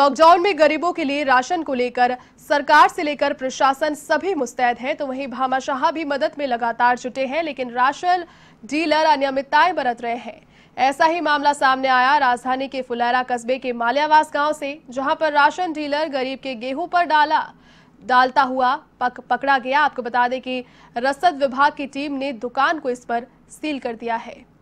lockdown में गरीबों के लिए राशन को लेकर सरकार से लेकर प्रशासन सभी मुस्तैद हैं तो वहीं भामाशाह भी मदद में लगातार जुटे हैं लेकिन राशन डीलर अनियमितताएं बरत रहे हैं ऐसा ही मामला सामने आया राजधानी के फुलैरा कस्बे के माल्यावास गांव से जहां पर राशन डीलर गरीब के गेहूं पर डाला डालता हुआ पक, पकड़ा गया आपको बता दें कि रसद विभाग की टीम ने दुकान को इस पर सील कर दिया है